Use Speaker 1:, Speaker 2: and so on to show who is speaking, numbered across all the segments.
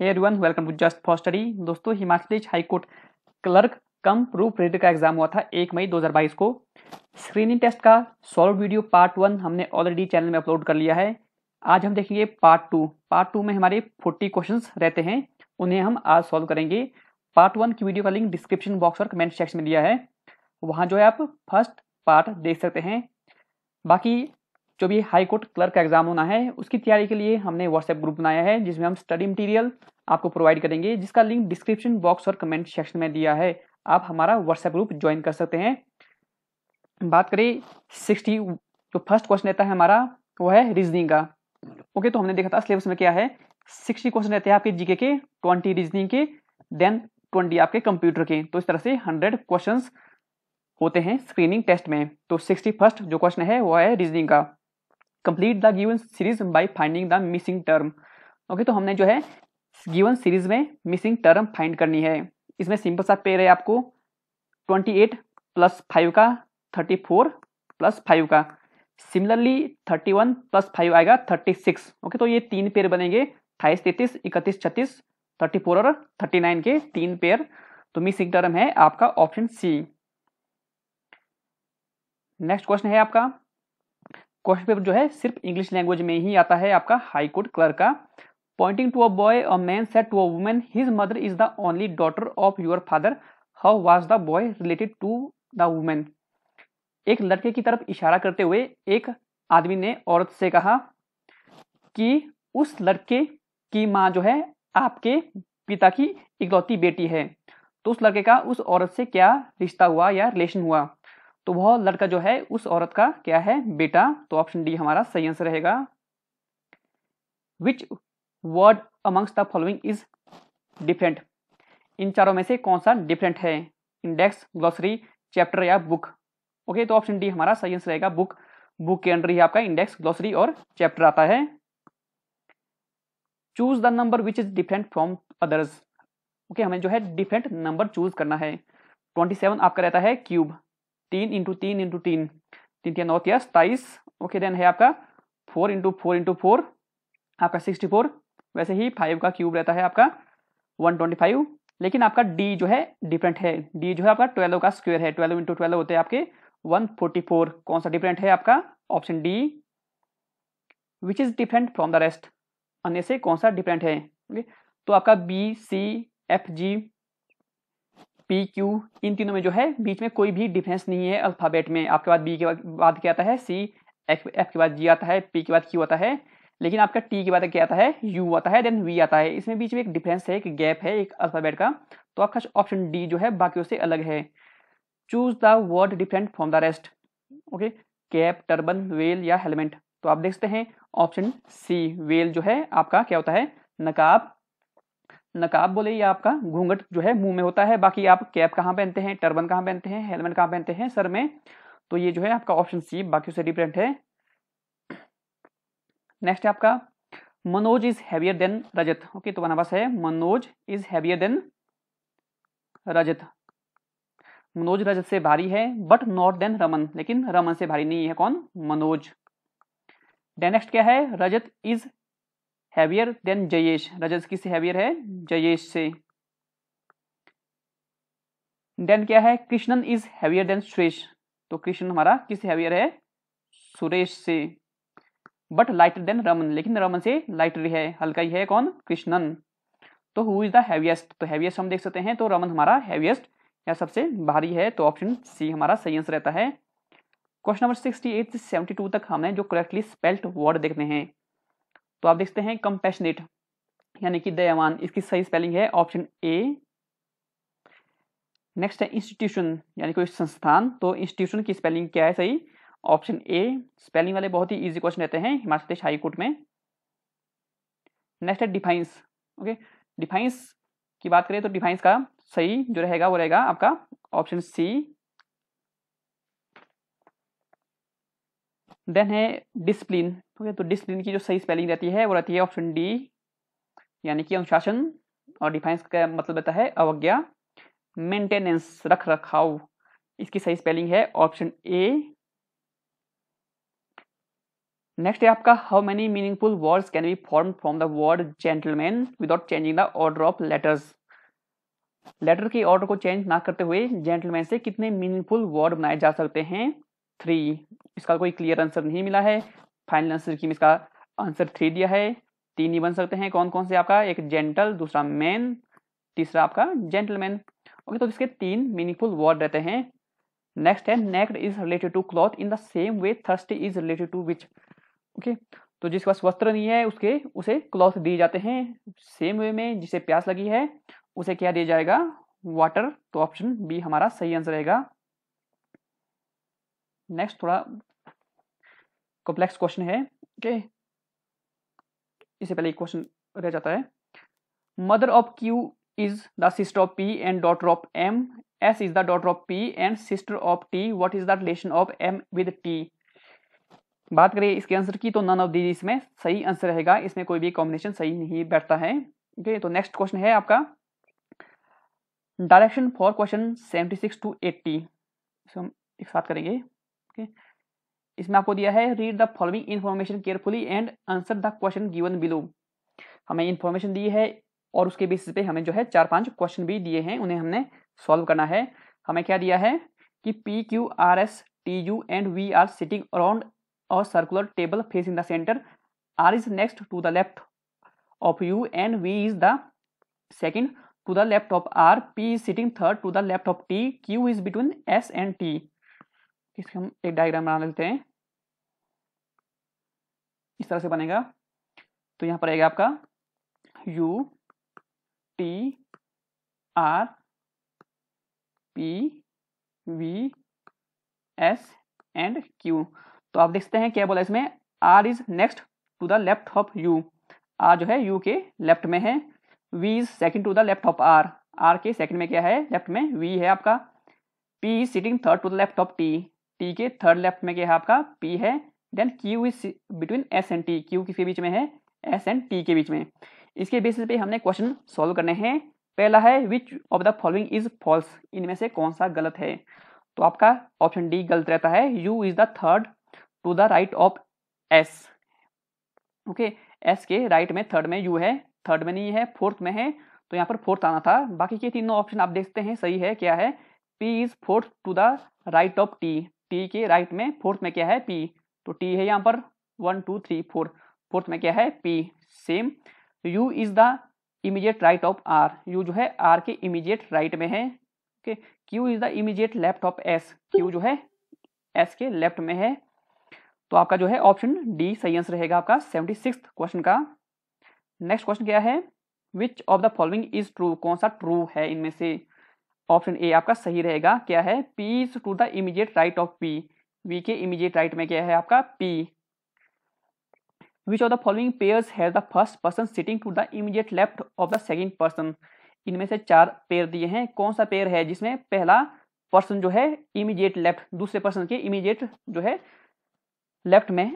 Speaker 1: Hey everyone welcome to just for study दोस्तों Himachal Pradesh high court clerk cum proof read का exam हुआ था एक मई 2022 को स्क्रीनिंग टेस्ट का सॉल्व वीडियो पार्ट वन हमने ऑलरेडी चैनल में अपलोड कर लिया है आज हम देखेंगे पार्ट टू पार्ट टू में हमारे फोर्टी क्वेश्चन रहते हैं उन्हें हम आज सॉल्व करेंगे पार्ट वन की वीडियो का लिंक डिस्क्रिप्शन बॉक्स और कमेंट सेक्शन में दिया है वहाँ जो है आप फर्स्ट पार्ट देख सकते हैं बाकी जो भी हाई कोर्ट क्लर्क का एग्जाम होना है उसकी तैयारी के लिए हमने व्हाट्सएप ग्रुप बनाया है जिसमें हम स्टडी मटेरियल आपको प्रोवाइड करेंगे जिसका लिंक डिस्क्रिप्शन बॉक्स और कमेंट सेक्शन में दिया है आप हमारा व्हाट्सएप ग्रुप ज्वाइन कर सकते हैं बात करें सिक्सटी जो फर्स्ट क्वेश्चन रहता है हमारा वो है रीजनिंग का ओके तो हमने देखा था सिलेबस में क्या है सिक्सटी क्वेश्चन रहते हैं आपके जीके के ट्वेंटी रीजनिंग के देन ट्वेंटी आपके कंप्यूटर के तो इस तरह से हंड्रेड क्वेश्चन होते हैं स्क्रीनिंग टेस्ट में तो सिक्सटी फर्स्ट जो क्वेश्चन है वो है रीजनिंग का complete the given series by finding the missing term okay तो हमने जो है गिवन सीरीज में मिसिंग टर्म फाइंड करनी है इसमें सिंपल सा पेयर है आपको ट्वेंटी एट प्लस फाइव का थर्टी फोर प्लस फाइव का similarly thirty one plus five आएगा थर्टी सिक्स ओके तो ये तीन पेयर बनेंगे अट्ठाईस तैतीस इकतीस छत्तीस थर्टी फोर और थर्टी नाइन के तीन पेयर तो मिसिंग टर्म है आपका ऑप्शन सी नेक्स्ट क्वेश्चन है आपका क्वेश्चन पेपर जो है सिर्फ इंग्लिश लैंग्वेज में ही आता है आपका हाई कोर्ट क्लर्क का pointing to a boy a man said to a woman his mother is the only daughter of your father how was the boy related to the woman एक लड़के की तरफ इशारा करते हुए एक आदमी ने औरत से कहा कि उस लड़के की माँ जो है आपके पिता की इकलौती बेटी है तो उस लड़के का उस औरत से क्या रिश्ता हुआ या रिलेशन हुआ तो वह लड़का जो है उस औरत का क्या है बेटा तो ऑप्शन डी हमारा सही आंसर रहेगा which word amongst the following is different इन चारों में से कौन सा डिफरेंट है इंडेक्स ग्लॉसरी चैप्टर या बुक ओके तो ऑप्शन डी हमारा सही आंसर रहेगा बुक बुक के अंडर ही आपका इंडेक्स ग्लॉसरी और चैप्टर आता है choose the number which is different from others okay हमें जो है डिफरेंट नंबर चूज करना है ट्वेंटी सेवन आपका रहता है क्यूब तीन इंटू तीन इंटू तीन तीन तीन नौ तीस सताइस ओके देन है आपका four into four into four आपका सिक्सटी फोर वैसे ही फाइव का क्यूब रहता है आपका वन ट्वेंटी फाइव लेकिन आपका डी जो है डिफरेंट है डी जो है आपका ट्वेल्व का स्क्वेयर है ट्वेल्व इंटू ट्वेल्व होते हैं आपके वन फोर्टी फोर कौन सा डिफरेंट है आपका option D which is different from the rest अन्य से कौन सा डिफरेंट है ओके तो आपका B C F G P Q इन तीनों में जो है बीच में कोई भी डिफरेंस नहीं है अल्फ़ाबेट में आपके बाद बी के बाद क्या आता है सी एफ के बाद जी आता है पी के बाद क्यू आता है लेकिन आपका टी के बाद क्या आता है यू आता है देन वी आता है इसमें बीच में एक डिफरेंस है एक गैप है एक अल्फ़ाबेट का तो आपका ऑप्शन डी जो है बाकियों से अलग है choose the word different from the rest okay cap turban veil या हेलमेट तो आप देखते हैं ऑप्शन सी वेल जो है आपका क्या होता है नकाब नकाब बोले ये आपका घूंघट जो है मुंह में होता है बाकी आप कैप कहाँ पहनते हैं टर्बन कहाँ पहनते हैं हेलमेट कहाँ पहनते हैं सर में तो ये जो है आपका ऑप्शन सी बाकी से डिफरेंट है नेक्स्ट है आपका Manoj is heavier than Rajat okay तो बना बस है Manoj is heavier than Rajat Manoj Rajat से भारी है बट नॉट देन रमन लेकिन रमन से भारी नहीं है कौन मनोज नेक्स्ट क्या है Rajat is heavier than Jayesh Rajat किस हैवियर है जयेश से देन क्या है Krishnan is heavier than Suresh तो कृष्ण हमारा किस हैवियर है सुरेश से बट लाइटर देन रमन लेकिन रमन से लाइटर है हल्का ही है कौन कृष्णन तो हु इज द हैवीएस्ट तो हैवीएस्ट हम देख सकते हैं तो रमन हमारा हैवीएस्ट या सबसे भारी है तो ऑप्शन सी हमारा सही आंसर रहता है क्वेश्चन नंबर सिक्सटी एट से सेवेंटी टू तक हमने जो करेक्टली स्पेल्ट वर्ड देखने हैं तो आप देखते हैं कंपैशनेट यानी कि दयावान इसकी सही स्पेलिंग है ऑप्शन ए नेक्स्ट है इंस्टीट्यूशन यानी कोई संस्थान तो इंस्टीट्यूशन की स्पेलिंग क्या है सही ऑप्शन ए स्पेलिंग वाले बहुत ही इजी क्वेश्चन रहते हैं हिमाचल प्रदेश हाई कोर्ट में नेक्स्ट है डिफाइंस ओके डिफाइंस की बात करें तो डिफाइंस का सही जो रहेगा वो रहेगा आपका ऑप्शन सी देन है डिसप्लिन ठीक है तो डिसप्लिन की जो सही स्पेलिंग रहती है वो रहती है ऑप्शन डी यानी कि अनुशासन और डिफाइंस का मतलब रहता है अवज्ञा मेंटेनेंस रख रखाव इसकी सही स्पेलिंग है ऑप्शन ए नेक्स्ट है आपका how many meaningful words can be form from the word gentleman without changing the order of letters letter के ऑर्डर को चेंज ना करते हुए जेंटलमैन से कितने मीनिंगफुल वर्ड बनाए जा सकते हैं थ्री इसका कोई क्लियर आंसर नहीं मिला है फाइनल आंसर की इसका आंसर थ्री दिया है तीन ही बन सकते हैं कौन कौन से आपका एक जेंटल दूसरा मैन तीसरा आपका जेंटलमैन ओके तो इसके तीन मीनिंगफुल वर्ड रहते हैं नेक्स्ट है naked is related to cloth in the same way thirst is related to which okay तो जिसके पास वस्त्र नहीं है उसके उसे क्लॉथ दिए जाते हैं सेम वे में जिसे प्यास लगी है उसे क्या दिया जाएगा वाटर तो ऑप्शन बी हमारा सही आंसर रहेगा नेक्स्ट थोड़ा कॉम्प्लेक्स क्वेश्चन है ओके okay? इससे पहले एक क्वेश्चन रह जाता है mother of Q is the sister of P and daughter of M S is the daughter of P and sister of T what is the relation of M with T बात करें इसके answer की तो none of these इसमें सही answer रहेगा इसमें कोई भी कॉम्बिनेशन सही नहीं बैठता है ओके okay? तो नेक्स्ट क्वेश्चन है आपका direction for question seventy six to eighty हम एक साथ करेंगे ओके इसमें आपको दिया है read the following information carefully and answer the question given below हमें इन्फॉर्मेशन दी है और उसके बेसिस पे हमें जो है चार पांच क्वेश्चन भी दिए हैं उन्हें हमने सॉल्व करना है हमें क्या दिया है कि P Q R S T U and V are sitting around और circular table facing the centre R is next to the left of U and V is the second to the left of R P is sitting third to the left of T Q is between S and T इसके हम एक diagram बना लेते हैं इस तरह से बनेगा तो यहाँ पर आएगा आपका U T R P V S and Q तो आप देखते हैं क्या बोला इसमें R is next to the left of U R जो है यू के लेफ्ट में है V is second to the left of R R के सेकंड में क्या है लेफ्ट में वी है आपका P is sitting third to the left of T T के थर्ड लेफ्ट में क्या है आपका पी है then Q is between S and T Q किसके बीच में है एस एंड टी के बीच में इसके बेसिस पे हमने क्वेश्चन सॉल्व करने हैं पहला है which of the following is false इनमें से कौन सा गलत है तो आपका ऑप्शन डी गलत रहता है U is the third to the right of S okay S के राइट में थर्ड में यू है थर्ड में नहीं है फोर्थ में है तो यहाँ पर फोर्थ आना था बाकी के तीनों ऑप्शन आप देखते हैं सही है क्या है P is fourth to the right of T T के राइट में फोर्थ में क्या है पी तो टी है यहाँ पर one two three four fourth में क्या है P same U is the immediate right of R U जो है आर के इमीजिएट राइट में है okay Q is the immediate left of S Q जो है एस के लेफ्ट में है तो आपका जो है ऑप्शन डी सही आंसर रहेगा आपका सेवेंटी सिक्स क्वेश्चन का नेक्स्ट क्वेश्चन क्या है which of the following is true कौन सा ट्रू है इनमें से ऑप्शन ए आपका सही रहेगा क्या है P to the immediate right of P V के इमीडिएट राइट में क्या है आपका P which of the following pairs have the first person sitting to the immediate left of the second person इनमें से चार पेयर दिए हैं कौन सा पेयर है जिसमें पहला पर्सन जो है इमीडिएट लेफ्ट दूसरे पर्सन के इमीडिएट जो है लेफ्ट में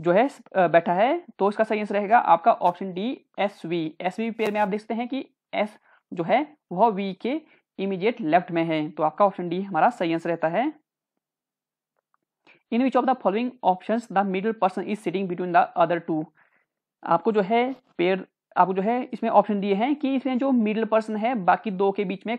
Speaker 1: जो है बैठा है तो इसका सही आंसर रहेगा आपका option D S V S V pair में आप देखते हैं कि एस जो है वह वी के इमीडिएट लेफ्ट में है तो आपका ऑप्शन डी हमारा सही आंसर रहता है in which of the following option the middle person is sitting between the other two आपको जो है पेयर आपको जो है इसमें ऑप्शन दिए हैं कि इसमें जो मिडिल पर्सन है बाकी दो के बीच में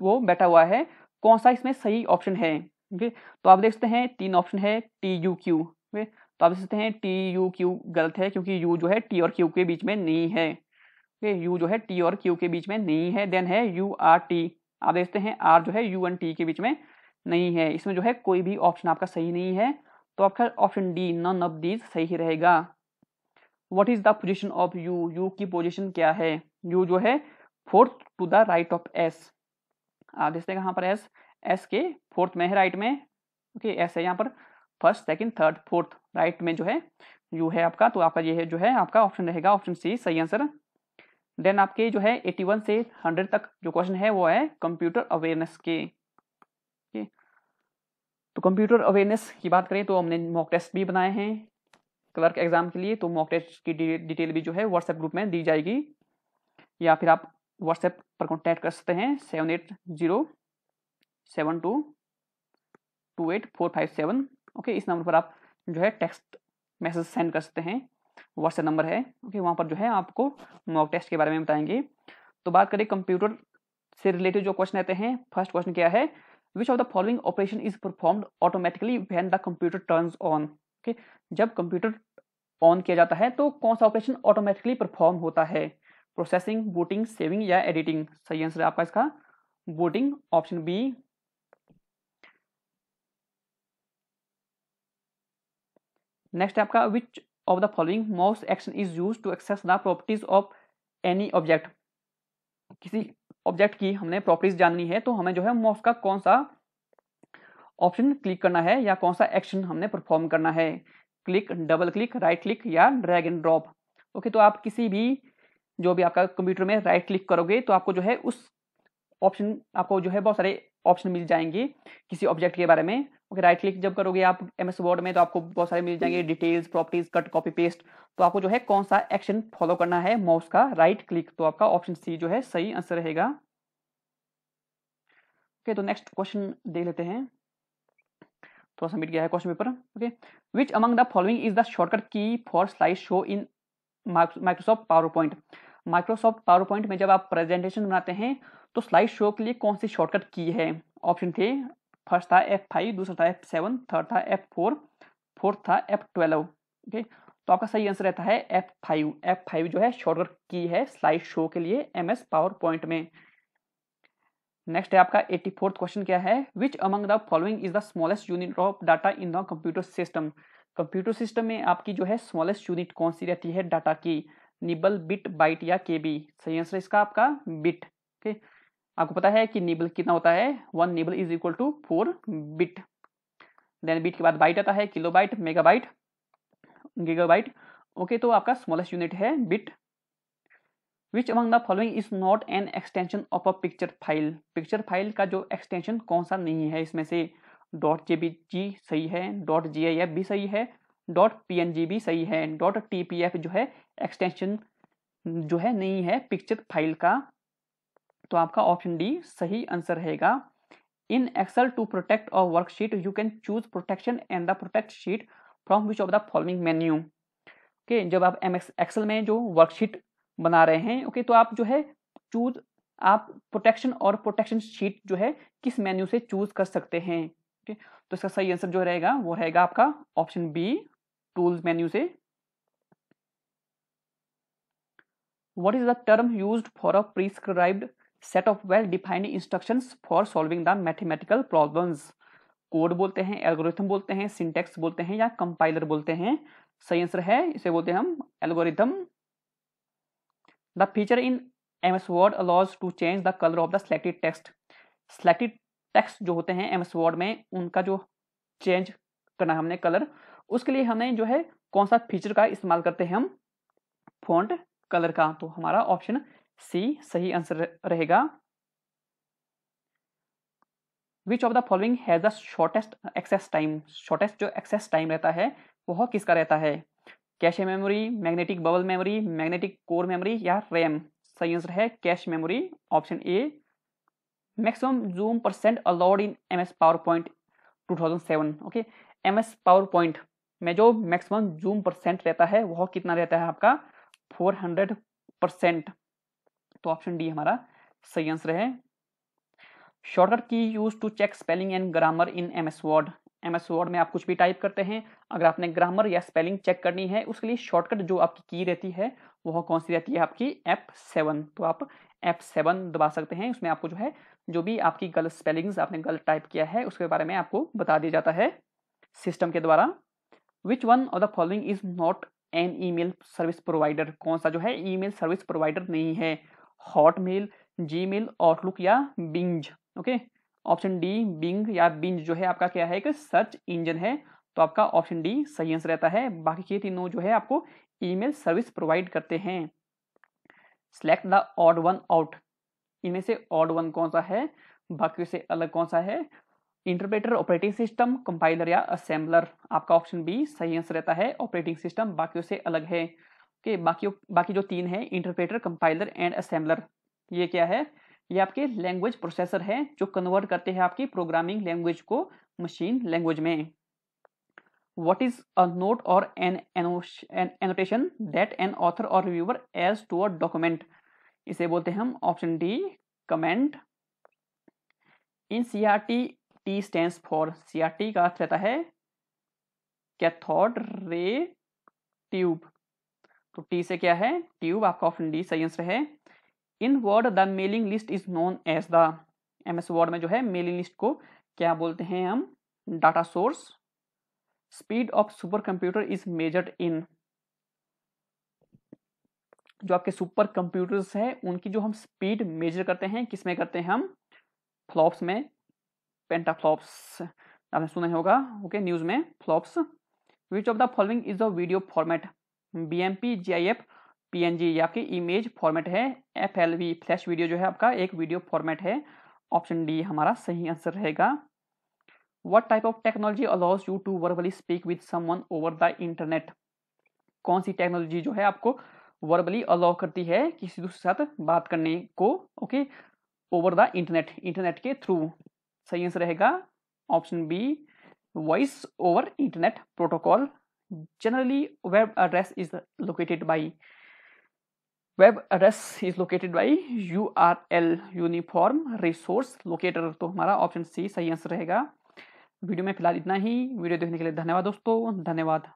Speaker 1: वो बैठा हुआ है कौन सा इसमें सही ऑप्शन है ओके तो आप देखते हैं तीन ऑप्शन है टी यू क्यू ओके तो आप देखते हैं टी यू क्यू गलत है क्योंकि यू जो है टी और क्यू के बीच में नहीं है ओके यू जो है टी और क्यू के बीच में नहीं है देन है यू आर टी आप देखते हैं आर जो है यू एन टी के बीच में नहीं है इसमें जो है कोई भी ऑप्शन आपका सही नहीं है तो आपका option D none of these सही रहेगा what is the position of U U की पोजिशन क्या है यू जो है fourth to the right of S आप देखते हैं कहाँ पर एस एस के फोर्थ में है राइट में ओके एस है यहाँ पर first second third fourth right में जो है यू है आपका तो आपका ये है जो है आपका ऑप्शन रहेगा ऑप्शन सी सही आंसर देन आपके जो है 81 से 100 तक जो क्वेश्चन है वो है कंप्यूटर अवेयरनेस के ओके तो कंप्यूटर अवेयरनेस की बात करें तो हमने मॉक टेस्ट भी बनाए हैं क्लर्क एग्जाम के लिए तो मॉक टेस्ट की डिटेल भी जो है व्हाट्सएप ग्रुप में दी जाएगी या फिर आप व्हाट्सएप पर कॉन्टैक्ट कर सकते हैं seven eight zero seven two two eight four five seven okay इस नंबर पर आप जो है टेक्स्ट मैसेज सेंड कर सकते हैं व्हाट्सएप नंबर है ओके वहाँ पर जो है आपको मॉक टेस्ट के बारे में बताएंगे तो बात करें कंप्यूटर से रिलेटेड जो क्वेश्चन रहते हैं फर्स्ट क्वेश्चन क्या है which of the following operation is performed automatically when the computer turns on okay जब कंप्यूटर ऑन किया जाता है तो कौन सा ऑपरेशन ऑटोमेटिकली परफॉर्म होता है प्रोसेसिंग बूटिंग सेविंग या एडिटिंग सही आंसर है आपका इसका बूटिंग ऑप्शन बी नेक्स्ट है आपका which of the following mouse action is used to access the properties of any object किसी ऑब्जेक्ट की हमने प्रॉपर्टीज जाननी है तो हमें जो है माउस का कौन सा ऑप्शन क्लिक करना है या कौन सा एक्शन हमने परफॉर्म करना है click double click right click या ड्रैग एंड ड्रॉप ओके तो आप किसी भी जो भी आपका कंप्यूटर में राइट क्लिक करोगे तो आपको जो है उस ऑप्शन आपको जो है बहुत सारे ऑप्शन मिल जाएंगे किसी ऑब्जेक्ट के बारे में ओके राइट क्लिक जब करोगे आप एम एस वर्ड में तो आपको बहुत सारे मिल जाएंगे details properties cut copy paste तो आपको जो है कौन सा एक्शन फॉलो करना है माउस का राइट right क्लिक तो आपका ऑप्शन सी जो है सही आंसर रहेगा ओके तो नेक्स्ट क्वेश्चन देख लेते हैं थोड़ा सबमिट गया है question paper okay which among the following is the shortcut key for slide show in Microsoft PowerPoint Microsoft PowerPoint में जब आप प्रेजेंटेशन बनाते हैं तो स्लाइड शो के लिए कौन सी शॉर्टकट की है ऑप्शन थे फर्स्ट था एफ फाइव दूसरा था एफ सेवन थर्ड था एफ फोर फोर्थ था एफ ट्वेल्व ओके तो आपका सही आंसर रहता है एफ फाइव एफ फाइव जो है शॉर्टकट की है स्लाइड शो के लिए एम एस पावर पॉइंट में नेक्स्ट है आपका एट्टी फोर्थ क्वेश्चन क्या है which among the following is the smallest unit of data in the computer system computer system में आपकी जो है स्मॉलेस्ट यूनिट कौन सी रहती है डाटा की निबल बिट बाइट या के सही आंसर इसका आपका बिट ओके okay? आपको पता है कि निबल कितना होता है one nibble is equal to four bit then bit के बाद बाइट आता है kilobyte megabyte gigabyte okay तो आपका स्मॉलेस्ट यूनिट है bit which among the following is not an extension of a picture file picture file का जो extension कौन सा नहीं है इसमें से डॉट जे बी जी सही है डॉट जी आई एफ भी सही है डॉट पी एन जी भी सही है डॉट टी पी एफ जो है एक्सटेंशन जो है नहीं है पिक्चर फाइल का तो आपका ऑप्शन डी सही आंसर रहेगा इन एक्सल टू प्रोटेक्ट और worksheet you can choose protection and the protect sheet from which of the following menu okay जब आप एम एक्सल में जो वर्कशीट बना रहे हैं ओके okay, तो आप जो है चूज आप प्रोटेक्शन और प्रोटेक्शन शीट जो है किस मेन्यू से चूज कर सकते हैं ओके okay? तो इसका सही आंसर जो रहेगा वो रहेगा आपका ऑप्शन बी टूल्स मेन्यू से what is the term use for a prescribed set of well defined instruction for solving the mathematical problem code बोलते हैं एल्गोरिथम बोलते हैं सिंटेक्स बोलते हैं या कंपाइलर बोलते हैं सही आंसर है इसे बोलते हैं हम algorithm the feature in M S Word allows to change the colour of the selected text selected text जो होते हैं एम एस वर्ड में उनका जो चेंज करना हमने कलर उसके लिए हमें जो है कौन सा फीचर का इस्तेमाल करते हैं हम फॉन्ट कलर का तो हमारा ऑप्शन सी सही आंसर रहेगा which of the following has the shortest access time shortest जो एक्सेस टाइम रहता है वह किसका रहता है cache memory magnetic bubble memory magnetic core memory या रैम सही आंसर है cache memory option A maximum zoom percent allowed in M S PowerPoint two thousand seven okay M S PowerPoint में जो maximum zoom percent रहता है वह कितना रहता है आपका फोर हंड्रेड परसेंट तो ऑप्शन डी हमारा सही आंसर है shortcut key use to check spelling and grammar in M S Word M S Word में आप कुछ भी टाइप करते हैं अगर आपने ग्रामर या स्पेलिंग चेक करनी है उसके लिए शॉर्टकट जो आपकी की रहती है वह कौन सी रहती है आपकी एप सेवन तो आप एप सेवन दबा सकते हैं उसमें आपको जो है जो भी आपकी गलत स्पेलिंग्स आपने गलत टाइप किया है उसके बारे में आपको बता दिया जाता है सिस्टम के द्वारा which one of the following is not an email service provider कौन सा जो है ई मेल सर्विस प्रोवाइडर नहीं है हॉटमेल जी मेल आउटलुक या Bing okay option D Bing या बिंज जो है आपका क्या है एक सर्च इंजन है तो आपका ऑप्शन डी सही आंसर रहता है बाकी के तीनों जो है आपको ईमेल सर्विस प्रोवाइड करते हैं select the odd one out इनमें से ऑड वन कौन सा है बाकी से अलग कौन सा है इंटरप्रेटर ऑपरेटिंग सिस्टम कंपाइलर या असेंबलर आपका ऑप्शन बी सही आंसर रहता है ऑपरेटिंग सिस्टम बाकी से अलग है कि बाकी बाकी जो तीन हैं इंटरप्रेटर कंपाइलर एंड असेंबलर ये क्या है ये आपके लैंग्वेज प्रोसेसर है जो कन्वर्ट करते हैं आपकी प्रोग्रामिंग लैंग्वेज को मशीन लैंग्वेज में वॉट इज अ नोट और an annotation that an author और reviewer adds to a document इसे बोलते हैं हम option D comment in C R T T stand for C R T का अर्थ रहता है कैथोड रे ट्यूब तो टी से क्या है ट्यूब आपका ऑप्शन डी सही आंसर है in Word the mailing list is known as the M S Word में जो है मेलिंग लिस्ट को क्या बोलते हैं हम data source speed of supercomputer is measured in जो आपके सुपर कंप्यूटर्स हैं उनकी जो हम स्पीड मेजर करते हैं किसमें करते हैं हम फ्लॉप्स में पेंटाफ्लॉप्स आपने सुना होगा ओके न्यूज में flops which of the following is the video format B M P G I F P N G ये आपकी इमेज फॉर्मेट है F L V flash video जो है आपका एक वीडियो फॉर्मेट है ऑप्शन डी हमारा सही आंसर रहेगा what type of technology allows you to verbally speak with someone over the internet कौन सी टेक्नोलॉजी जो है आपको वर्बली अलाउ करती है किसी दूसरे साथ बात करने को okay over the internet internet के थ्रू सही आंसर रहेगा option B voice over internet protocol generally web address is located by web address is located by U R L uniform resource locator तो हमारा ऑप्शन सी सही answer रहेगा video में फिलहाल इतना ही वीडियो देखने के लिए धन्यवाद दोस्तों धन्यवाद